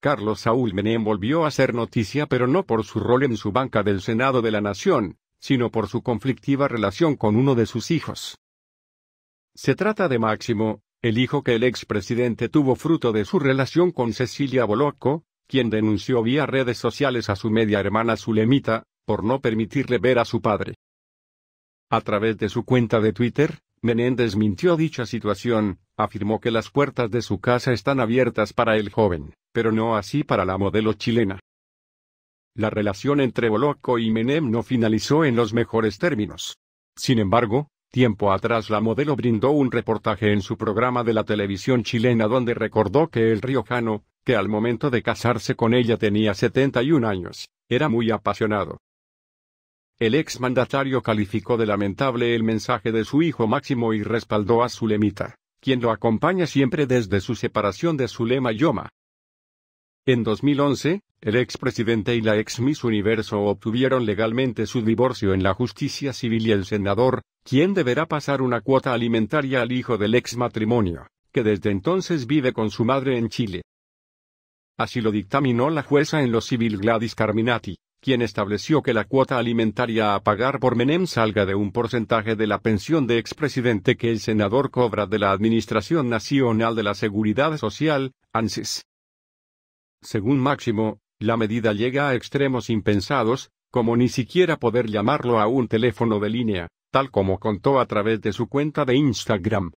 Carlos Saúl Menem volvió a ser noticia pero no por su rol en su banca del Senado de la Nación, sino por su conflictiva relación con uno de sus hijos. Se trata de Máximo, el hijo que el expresidente tuvo fruto de su relación con Cecilia Bolocco, quien denunció vía redes sociales a su media hermana Zulemita, por no permitirle ver a su padre. A través de su cuenta de Twitter, Menéndez desmintió dicha situación, afirmó que las puertas de su casa están abiertas para el joven, pero no así para la modelo chilena. La relación entre Boloco y Menem no finalizó en los mejores términos. Sin embargo, tiempo atrás la modelo brindó un reportaje en su programa de la televisión chilena donde recordó que el riojano, que al momento de casarse con ella tenía 71 años, era muy apasionado, el exmandatario calificó de lamentable el mensaje de su hijo Máximo y respaldó a Zulemita, quien lo acompaña siempre desde su separación de Zulema Yoma. En 2011, el expresidente y la ex Miss Universo obtuvieron legalmente su divorcio en la justicia civil y el senador, quien deberá pasar una cuota alimentaria al hijo del ex matrimonio, que desde entonces vive con su madre en Chile. Así lo dictaminó la jueza en lo civil Gladys Carminati quien estableció que la cuota alimentaria a pagar por Menem salga de un porcentaje de la pensión de expresidente que el senador cobra de la Administración Nacional de la Seguridad Social, ANSES. Según Máximo, la medida llega a extremos impensados, como ni siquiera poder llamarlo a un teléfono de línea, tal como contó a través de su cuenta de Instagram.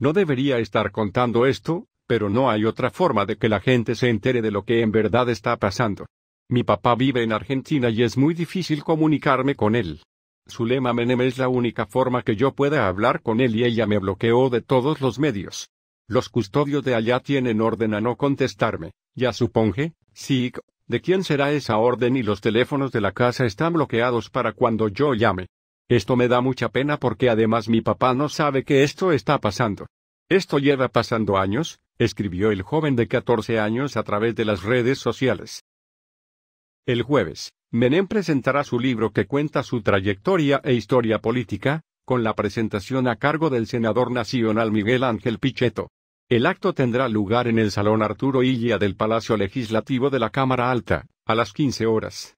No debería estar contando esto, pero no hay otra forma de que la gente se entere de lo que en verdad está pasando. Mi papá vive en Argentina y es muy difícil comunicarme con él. Su lema Menem es la única forma que yo pueda hablar con él y ella me bloqueó de todos los medios. Los custodios de allá tienen orden a no contestarme, ya suponge, sí, de quién será esa orden y los teléfonos de la casa están bloqueados para cuando yo llame. Esto me da mucha pena porque además mi papá no sabe que esto está pasando. Esto lleva pasando años, escribió el joven de 14 años a través de las redes sociales. El jueves, Menem presentará su libro que cuenta su trayectoria e historia política, con la presentación a cargo del senador nacional Miguel Ángel Pichetto. El acto tendrá lugar en el Salón Arturo Illia del Palacio Legislativo de la Cámara Alta, a las 15 horas.